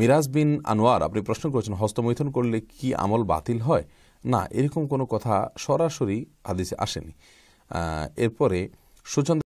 মিরাজ বিন আনোয়ার আপনি প্রশ্ন করেছেন হস্তমৈথন করলে কি আমল বাতিল হয় না এরকম কোনো কথা সরাসরি হাদিসে আসেনি এরপরে সুচন্দ্র